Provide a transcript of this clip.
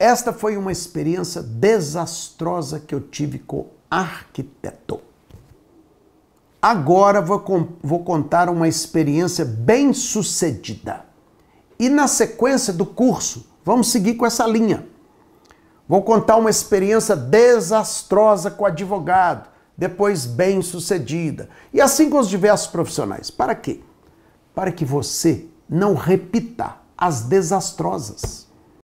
Esta foi uma experiência desastrosa que eu tive com arquiteto. Agora vou, vou contar uma experiência bem sucedida. E na sequência do curso, vamos seguir com essa linha. Vou contar uma experiência desastrosa com advogado, depois bem sucedida. E assim com os diversos profissionais. Para quê? Para que você não repita as desastrosas.